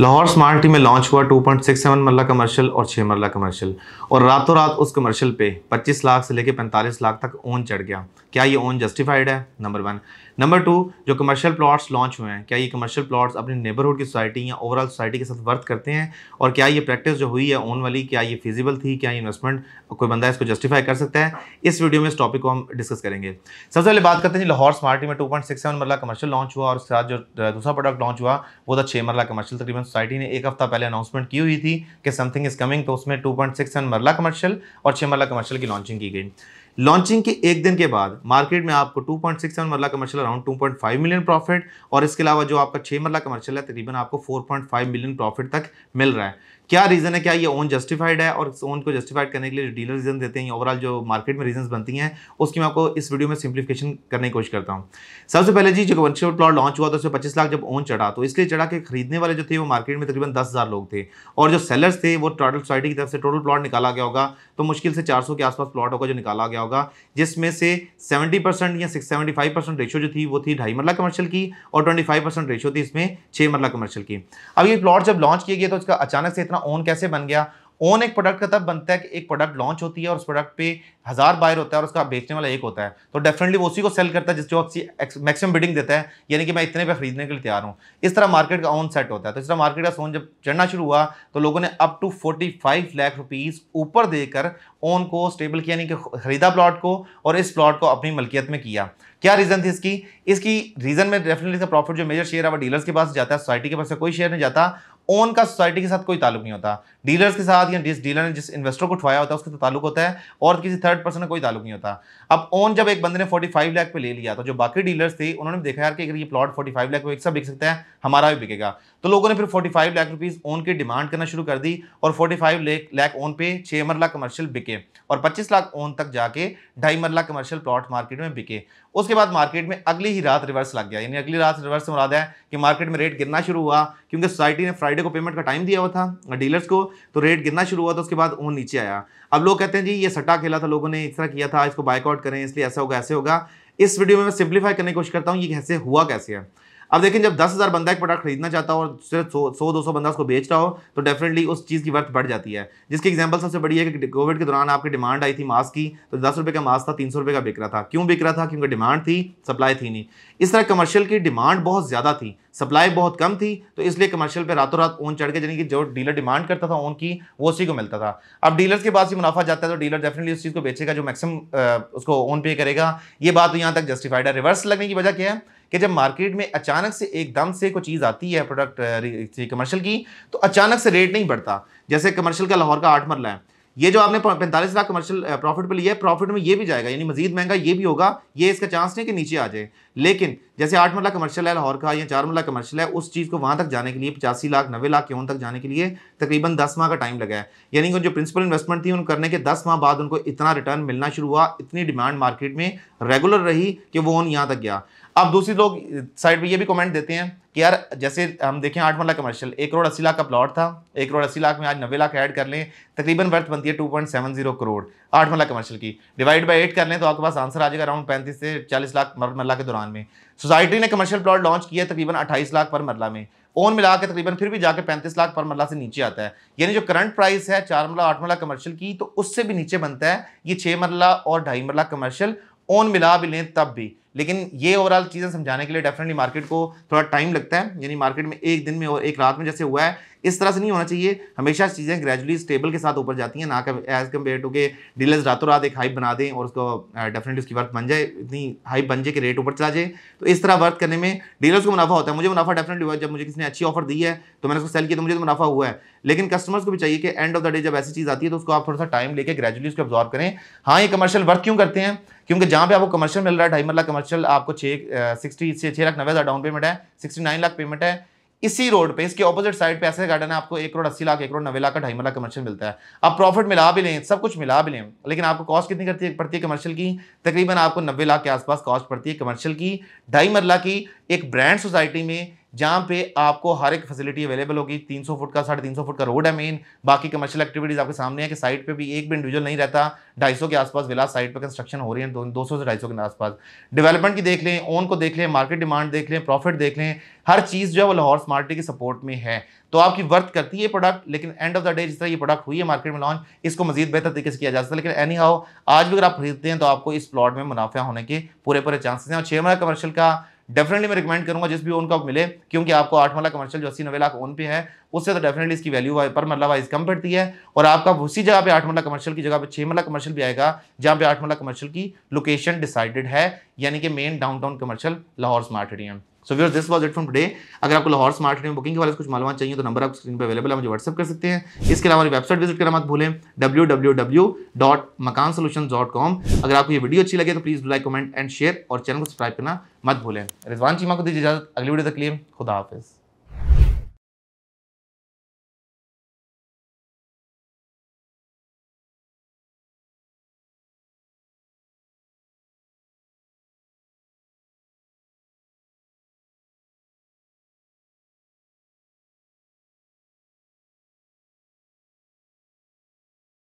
Lahore smart city में launch हुआ 2.67 मरला कमर्शियल और 6 मरला कमर्शियल और रातों रात उस कमर्शियल पे 25 लाख से लेकर 45 लाख तक ओन चढ़ गया क्या ये ओन जस्टिफाइड है नंबर वन नंबर टू जो कमर्शियल प्लॉट्स लॉन्च हुए हैं क्या ये कमर्शियल प्लॉट्स अपने नेबरहुड की सोसाइटी या ओवरऑल सोसाइटी के साथ वर्क करते हैं और क्या ये प्रैक्टिस जो हुई है ओन वाली क्या ये फिजिबल थी क्या इन्वेस्टमेंट कोई बंदा इसको जस्टिफाई कर सकता है इस वीडियो में इस टॉपिक को हम डिस्कस करेंगे सबसे पहले बात करते हैं लाहौर स्मार्ट टी में two point marla commercial launch हुआ और उसके साथ जो दूसरा प्रोडक्ट लॉन्च हुआ वो था छः मरला कमर्शियल तकरीबन सोसाइटी ने एक हफ्ता पहले अनाउंसमेंट की हुई थी कि समथिंग इज कमिंग तो उसमें टू पॉइंट सिक्स एन मरला कमर्शियल और छः मरला कमर्शियल की लॉन्चिंग की गई लॉन्चिंग के एक दिन के बाद मार्केट में आपको पॉइंट एन marla commercial around five million profit और इसके अलावा जो आपका छः मरला कमर्शियल है तकरीबन आपको फाइव मिलियन प्रॉफिट तक मिल रहा है क्या रीज़न है क्या ये ओन जस्टिफाइड है और ओन को जस्टिफाइड करने के लिए डीलर रीज़न देते हैं ओवरऑल जो मार्केट में रीजन बनती हैं उसकी मैं आपको इस वीडियो में सिंप्लीफिकेशन करने की कोशिश करता हूँ सबसे पहले जी जो कमर्शियल प्लॉट लॉन्च हुआ था उसमें पच्चीस लाख जब ओन चढ़ा तो इसलिए चढ़ा के खरीदने वाले जो थे वो मार्केट में तकरीबन दस हज़ार लोग थे और जो सेलर्स थे वो टोटल सोसाइटी की तरफ से टोटल प्लॉट निकाला गया होगा तो मुश्किल से चार के आसपास प्लॉट होगा जो निकाला गया होगा जिसमें से सेवेंटी या सिक्स सेवेंटी रेशो जो थी वो थी ढाई मरला कमर्शियल की और ट्वेंटी रेशो थी इसमें छः मरला कमर्शियल की अब ये प्लॉट जब लॉन्च किया गया तो उसका अचानक से इतना अपना ओन कैसे बन गया ओन एक प्रोडक्ट का तब बनता है कि एक प्रोडक्ट लॉन्च होती है और उस प्रोडक्ट पे हज़ार बायर होता है और उसका बेचने वाला एक होता है तो डेफिनेटली वो उसी को सेल करता है जिस जो अच्छी मैक्सिमम बिडिंग देता है यानी कि मैं इतने पे खरीदने के लिए तैयार हूँ इस तरह मार्केट का ओन सेट होता है तो इस तरह मार्केट का सोन जब चढ़ना शुरू हुआ तो लोगों ने up to forty five lakh ऊपर देकर ओन को स्टेबल किया यानी कि खरीदा प्लाट को और इस प्लाट को अपनी मलकियत में किया क्या रीज़न थी इसकी इसकी रीज़न में डेफिनेटली प्रॉफिट जो मेजर शेयर है वो डीलर्स के पास जाता है सोसाइटी के पास कोई शेयर नहीं जाता ओन का सोसाइटी के साथ कोई ताल्लुक नहीं होता डीलर्स के साथ या जिस डीलर ने जिस इन्वेस्टर को उठवाया होता है उसके साथ ताल्लुक होता है और किसी थर्ड पर्सन का कोई ताल्लुक नहीं होता अब ओन जब एक बंदे ने 45 लाख पे ले लिया तो जो बाकी डीलर्स थे उन्होंने देखा यार कि अगर ये प्लॉट 45 लाख को एक सब बिक सकता है हमारा भी बिकेगा तो लोगों ने फिर 45 लाख रुपीस ओन की डिमांड करना शुरू कर दी और 45 लाख ओन पे छः मरला कमर्शियल बिके और 25 लाख ओन तक जाके ढाई मरला कमर्शियल प्लॉट मार्केट में बिके उसके बाद मार्केट में अगली ही रात रिवर्स लग गया यानी अगली रात रिवर्स मरा दिया कि मार्केट में रेट गिरना शुरू हुआ क्योंकि सोसाइटी ने फ्राइडे को पेमेंट का टाइम दिया हुआ था डीलर्स को तो रेट गिरना शुरू हुआ तो उसके बाद ओन नीचे आया अब लोग कहते हैं जी ये सट्टा खेला था लोगों ने इस तरह किया था इसको बाइकआउट करें इसलिए ऐसा होगा ऐसे होगा इस वीडियो में मैं सिंप्लीफाई करने की कोशिश करता हूँ ये कैसे हुआ कैसे है अब देखें जब दस हज़ार बंदा एक प्रोडक्ट खरीदना चाहता हो और सिर्फ सौ सौ दो सौ बंदा उसको बेच रहा हो तो डेफिनेटली उस चीज़ की वर्थ बढ़ जाती है जिसकी एग्जांपल सबसे बड़ी है कि कोविड के दौरान आपकी डिमांड आई थी मास्क की तो दस रुपये का मास्क था तीन सौ रुपये का बिक रहा था क्यों बिक रहा था क्योंकि डिमांड थी सप्लाई थी नहीं इस तरह कमर्शियल की डिमांड बहुत ज़्यादा थी सप्लाई बहुत कम थी तो इसलिए कमर्शियल पर रातों रात ओन चढ़ के यानी कि जो डीलर डिमांड करता था ओन की वो उसी को मिलता था अब डीलर्स के पास ही मुनाफा जाता है तो डीलर डेफिनेटली उस चीज़ को बेचेगा जो मैक्सिमम उसको ओन पे करेगा ये बात तो यहाँ तक जस्टिफाइड है रिवर्स लगने की वजह क्या है कि जब मार्केट में अचानक से एकदम से कोई चीज़ आती है प्रोडक्ट कमर्शियल की तो अचानक से रेट नहीं बढ़ता जैसे कमर्शियल का लाहौर का आठ मरला है ये जो आपने पैंतालीस लाख कमर्शियल प्रॉफिट पर लिया है प्रॉफिट में ये भी जाएगा यानी मजीद महंगा ये भी होगा ये इसका चांस नहीं कि नीचे आ जाए लेकिन जैसे आठ मरला कमर्शियल है लाहौर का या चार मरला कमर्शियल है उस चीज़ को वहाँ तक जाने के लिए पचासी लाख नब्बे लाख ओन तक जाने के लिए तकरीबन दस माह का टाइम लगा है यानी कि जो प्रिंसिपल इन्वेस्टमेंट थी उन करने के दस माह बाद उनको इतना रिटर्न मिलना शुरू हुआ इतनी डिमांड मार्केट में रेगुलर रही कि वो उन यहाँ तक गया अब दूसरी लोग साइड पर ये भी कमेंट देते हैं कि यार जैसे हम देखें आठ मरला कमर्शियल एक करोड़ अस्सी लाख का प्लॉट था एक करोड़ अस्सी लाख में आज नब्बे लाख ऐड कर लें तकरीबन वर्थ बनती है two point seven zero crore आठ मरला कमर्शियल की डिवाइड बाई एट कर लें तो आपके पास आंसर आ जाएगा अराउंड पैंतीस से चालीस लाख मरला के दौरान में सोसाइटी ने कमर्शियल प्लॉट लॉन्च किया तकरीबन अट्ठाईस लाख पर मरला में ओन मिला के तकरीबन फिर भी जाकर पैंतीस लाख पर मरला से नीचे आता है यानी जो करंट प्राइस है चार मरला आठ मरला कमर्शियल की तो उससे भी नीचे बनता है ये छः मरला और ढाई मरला कमर्शियल ओन मिला भी लें तब भी लेकिन ये ओवरऑल चीज़ें समझाने के लिए डेफिनेटली मार्केट को थोड़ा टाइम लगता है यानी मार्केट में एक दिन में और एक रात में जैसे हुआ है इस तरह से नहीं होना चाहिए हमेशा चीज़ें ग्रेजुअली स्टेबल के साथ ऊपर जाती हैं ना एज कम्पेयर टू के डीलर्स रातों रात एक हाइप बना दें और उसको डेफिनेटली uh, उसकी वर्थ बन जाए इतनी हाइप बन जाए कि रेट ऊपर चला जाए तो इस तरह वर्थ करने में डीलर्स को मुनाफा होता है मुझे मुनाफा डेफिनेटली हुआ जब मुझे किसी ने अच्छी ऑफर दी है तो मैंने उसको सेल किया तो मुझे तो मुनाफा हुआ है लेकिन कस्टमर्स को भी चाहिए कि एंड ऑफ द डे जब ऐसी चीज़ आती है तो उसको आप थोड़ा सा टाइम लेकर ग्रेजुअली उसको ऑब्जॉर्व करें हाँ ये कमर्शियल वर्क क्यों करते हैं क्योंकि जहाँ पे आपको कमर्शियल मिल रहा है ढाई मरला कमर्शियल कमर्शियल आपको छः सिक्सटी से छह लाख नब्बे हज़ार डाउन पेमेंट है सिक्सटी नाइन लाख पेमेंट है इसी रोड पे इसके ऑपोजिट साइड पे ऐसे गार्डन है आपको एक करोड़ अस्सी लाख एक करोड़ नब्बे लाख का ढाई लाख कमर्शियल मिलता है आप प्रॉफिट मिला भी लें सब कुछ मिला भी लें लेकिन आपको कॉस्ट कितनी करती है पड़ती है कमर्शियल की तकरीबन आपको नब्बे लाख के आसपास कॉस्ट पड़ती है कमर्शियल की ढाई मरला की एक ब्रांड सोसाइटी में जहाँ पे आपको हर एक फैसिलिटी अवेलेबल होगी 300 फुट का साढ़े तीन फुट का रोड है मेन बाकी कमर्शियल एक्टिविटीज़ आपके सामने है कि साइट पे भी एक भी इंडिविजुअल नहीं रहता 250 के आसपास विलास साइट पे कंस्ट्रक्शन हो रही है दो सौ से ढाई के आसपास डेवलपमेंट की देख लें ओन को देख लें मार्केट डिमांड देख लें प्रॉफिट देख लें हर चीज़ जो है वो लाहौर स्मार्टी की सपोर्ट में है तो आपकी वर्थ करती है प्रोडक्ट लेकिन एंड ऑफ द डे जिस तरह ये प्रोडक्ट हुई है मार्केट में लॉन्च इसको मजीद बेहतर तरीके से किया जा सकता है लेकिन एनी हाउ आज भी अगर आप खरीदते हैं तो आपको इस प्लॉट में मुनाफा होने के पूरे पूरे चांसेस हैं और छः महीना कमर्शियल का डेफिनेटली मैं रिकमेंड करूंगा जिस भी ओन का मिले क्योंकि आपको आठ माला कमर्शियल जो अस्सी नब्बे लाख ओन पे है उससे तो डेफिनेटली इसकी वैल्यू पर मरला मतलब वाइज कम पड़ती है और आपका उसी जगह पे आठ माला कमर्शियल की जगह पे छः माला कमर्शियल भी आएगा जहाँ पे आठ माला कमर्शियल की लोकेशन डिसाइडेड है यानी कि main downtown commercial Lahore smart एडियम so viewer this was it from today अगर आपको लाहौर स्मार्ट में बुकिंग के बारे में कुछ मालूम चाहिए तो नंबर आप स्क्रीन पर अवेलेबल है मुझे व्हाट्सअप कर सकते हैं इसके अलावा हमारी वेबसाइट विजिट करना मत भूलें W W W dot Makaan solution dot com अगर आपको ये वीडियो अच्छी लगे तो please like comment and share और चैनल को सब्सक्राइब करना मत भूलें रिजवान चीमा को दीजिए इजाजत अगली वीडियो तक लिए खुदा हाफिज़